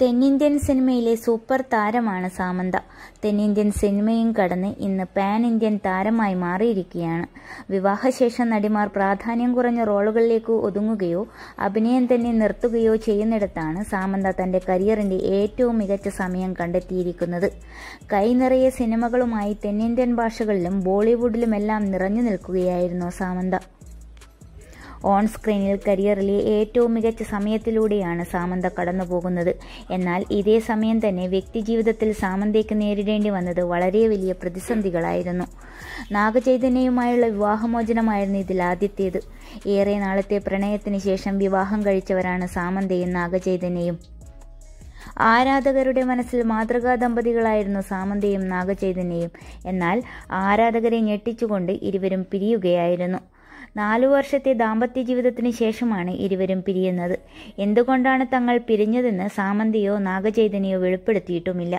തെന്നിന്ത്യൻ സിനിമയിലെ സൂപ്പർ താരമാണ് സാമന്ത തെന്നിന്ത്യൻ സിനിമയും കടന്ന് ഇന്ന് പാൻ ഇന്ത്യൻ താരമായി മാറിയിരിക്കുകയാണ് വിവാഹശേഷം നടിമാർ പ്രാധാന്യം കുറഞ്ഞ റോളുകളിലേക്ക് ഒതുങ്ങുകയോ അഭിനയം തന്നെ നിർത്തുകയോ ചെയ്യുന്നിടത്താണ് സാമന്ത തന്റെ കരിയറിന്റെ ഏറ്റവും മികച്ച സമയം കണ്ടെത്തിയിരിക്കുന്നത് കൈ കൈനിറയെ സിനിമകളുമായി തെന്നിന്ത്യൻ ഭാഷകളിലും ബോളിവുഡിലുമെല്ലാം നിറഞ്ഞു നിൽക്കുകയായിരുന്നു സാമന്ത ഓൺ സ്ക്രീനിൽ കരിയറിലെ ഏറ്റവും മികച്ച സമയത്തിലൂടെയാണ് സാമന്ത കടന്നുപോകുന്നത് എന്നാൽ ഇതേ സമയം തന്നെ വ്യക്തിജീവിതത്തിൽ സാമന്തയ്ക്ക് നേരിടേണ്ടി വന്നത് വളരെ വലിയ പ്രതിസന്ധികളായിരുന്നു നാഗചൈതന്യയുമായുള്ള വിവാഹമോചനമായിരുന്നു ഇതിൽ ആദ്യത്തേത് ഏറെ നാളത്തെ പ്രണയത്തിന് ശേഷം വിവാഹം കഴിച്ചവരാണ് സാമന്തയും നാഗചൈതന്യയും ആരാധകരുടെ മനസ്സിൽ മാതൃകാ ദമ്പതികളായിരുന്നു സാമന്തയും നാഗചൈതന്യയും എന്നാൽ ആരാധകരെ ഞെട്ടിച്ചുകൊണ്ട് ഇരുവരും പിരിയുകയായിരുന്നു നാലു വർഷത്തെ ദാമ്പത്യ ജീവിതത്തിന് ശേഷമാണ് ഇരുവരും പിരിയുന്നത് എന്തുകൊണ്ടാണ് തങ്ങൾ പിരിഞ്ഞതെന്ന് സാമന്തിയോ നാഗചൈതനയോ വെളിപ്പെടുത്തിയിട്ടുമില്ല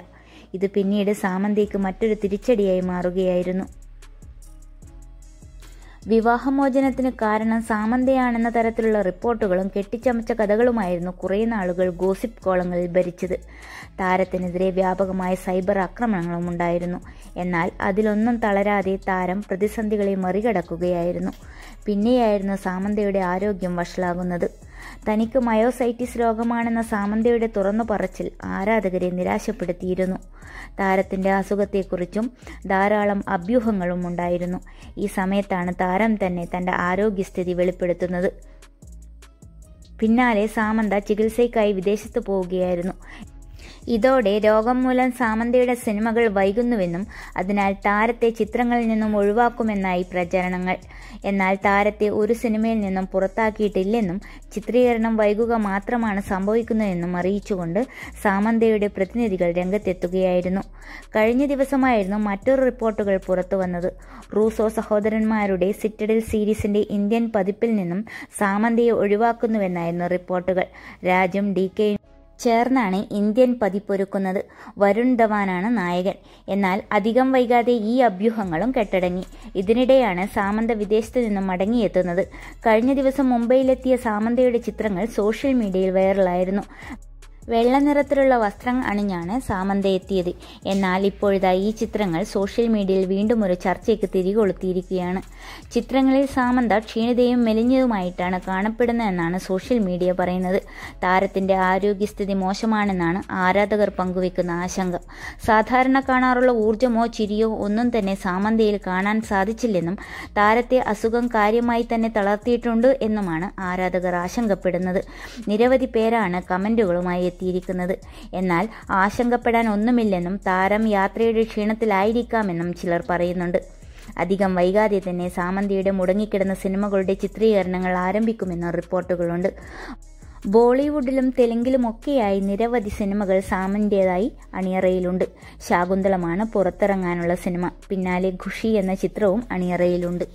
ഇത് പിന്നീട് സാമന്തിക്ക് മറ്റൊരു തിരിച്ചടിയായി മാറുകയായിരുന്നു വിവാഹമോചനത്തിന് കാരണം സാമന്തയാണെന്ന തരത്തിലുള്ള റിപ്പോർട്ടുകളും കെട്ടിച്ചമച്ച കഥകളുമായിരുന്നു കുറേ നാളുകൾ ഗോസിപ്പ് കോളങ്ങളിൽ ഭരിച്ചത് താരത്തിനെതിരെ വ്യാപകമായ സൈബർ ആക്രമണങ്ങളും ഉണ്ടായിരുന്നു എന്നാൽ അതിലൊന്നും തളരാതെ താരം പ്രതിസന്ധികളെ മറികടക്കുകയായിരുന്നു പിന്നെയായിരുന്നു സാമന്തയുടെ ആരോഗ്യം വഷളാകുന്നത് തനിക്ക് മയോസൈറ്റിസ് രോഗമാണെന്ന സാമന്തയുടെ തുറന്നു പറച്ചിൽ ആരാധകരെ നിരാശപ്പെടുത്തിയിരുന്നു താരത്തിന്റെ അസുഖത്തെക്കുറിച്ചും ധാരാളം അഭ്യൂഹങ്ങളും ഉണ്ടായിരുന്നു ഈ സമയത്താണ് താരം തന്നെ തന്റെ ആരോഗ്യസ്ഥിതി വെളിപ്പെടുത്തുന്നത് പിന്നാലെ സാമന്ത ചികിത്സയ്ക്കായി വിദേശത്ത് പോവുകയായിരുന്നു ഇതോടെ രോഗം മൂലം സാമന്തയുടെ സിനിമകൾ വൈകുന്നുവെന്നും അതിനാൽ താരത്തെ ചിത്രങ്ങളിൽ നിന്നും ഒഴിവാക്കുമെന്നായി പ്രചരണങ്ങൾ എന്നാൽ താരത്തെ ഒരു സിനിമയിൽ നിന്നും പുറത്താക്കിയിട്ടില്ലെന്നും ചിത്രീകരണം വൈകുക മാത്രമാണ് സംഭവിക്കുന്നതെന്നും അറിയിച്ചുകൊണ്ട് സാമന്തയുടെ പ്രതിനിധികൾ രംഗത്തെത്തുകയായിരുന്നു കഴിഞ്ഞ ദിവസമായിരുന്നു മറ്റൊരു റിപ്പോർട്ടുകൾ പുറത്തുവന്നത് റൂസോ സഹോദരന്മാരുടെ സിറ്റഡിൽ സീരീസിന്റെ ഇന്ത്യൻ പതിപ്പിൽ നിന്നും സാമന്തയെ ഒഴിവാക്കുന്നുവെന്നായിരുന്നു റിപ്പോർട്ടുകൾ രാജും ഡി കെയും ചേർന്നാണ് ഇന്ത്യൻ പതിപ്പൊരുക്കുന്നത് വരുൺ ധവാനാണ് നായകൻ എന്നാൽ അധികം വൈകാതെ ഈ അഭ്യൂഹങ്ങളും കെട്ടടങ്ങി ഇതിനിടെയാണ് സാമന്ത വിദേശത്ത് നിന്നും മടങ്ങിയെത്തുന്നത് കഴിഞ്ഞ ദിവസം മുംബൈയിലെത്തിയ സാമന്തയുടെ ചിത്രങ്ങൾ സോഷ്യൽ മീഡിയയിൽ വൈറലായിരുന്നു വെള്ള നിറത്തിലുള്ള വസ്ത്രം അണിഞ്ഞാണ് സാമന്ത എത്തിയത് എന്നാൽ ഇപ്പോഴത്തെ ഈ ചിത്രങ്ങൾ സോഷ്യൽ മീഡിയയിൽ വീണ്ടും ഒരു ചർച്ചയ്ക്ക് തിരികൊളുത്തിയിരിക്കുകയാണ് ചിത്രങ്ങളിൽ സാമന്ത ക്ഷീണിതയും മെലിഞ്ഞതുമായിട്ടാണ് കാണപ്പെടുന്നതെന്നാണ് സോഷ്യൽ മീഡിയ പറയുന്നത് താരത്തിന്റെ ആരോഗ്യസ്ഥിതി മോശമാണെന്നാണ് ആരാധകർ പങ്കുവെക്കുന്ന ആശങ്ക സാധാരണ കാണാറുള്ള ഊർജ്ജമോ ചിരിയോ ഒന്നും തന്നെ സാമന്തയിൽ കാണാൻ സാധിച്ചില്ലെന്നും താരത്തെ അസുഖം കാര്യമായി തന്നെ തളർത്തിയിട്ടുണ്ട് എന്നുമാണ് ആരാധകർ ആശങ്കപ്പെടുന്നത് നിരവധി പേരാണ് കമന്റുകളുമായി എത്തിയിരിക്കുന്നത് എന്നാൽ ആശങ്കപ്പെടാൻ ഒന്നുമില്ലെന്നും താരം യാത്രയുടെ ക്ഷീണത്തിലായിരിക്കാമെന്നും ചിലർ പറയുന്നുണ്ട് അധികം വൈകാതെ തന്നെ സാമന്തിയുടെ മുടങ്ങിക്കിടന്ന സിനിമകളുടെ ചിത്രീകരണങ്ങൾ ആരംഭിക്കുമെന്ന റിപ്പോർട്ടുകളുണ്ട് ബോളിവുഡിലും തെലുങ്കിലുമൊക്കെയായി നിരവധി സിനിമകൾ സാമന്റേതായി അണിയറയിലുണ്ട് ശാകുന്തളമാണ് പുറത്തിറങ്ങാനുള്ള സിനിമ പിന്നാലെ ഖുഷി എന്ന ചിത്രവും അണിയറയിലുണ്ട്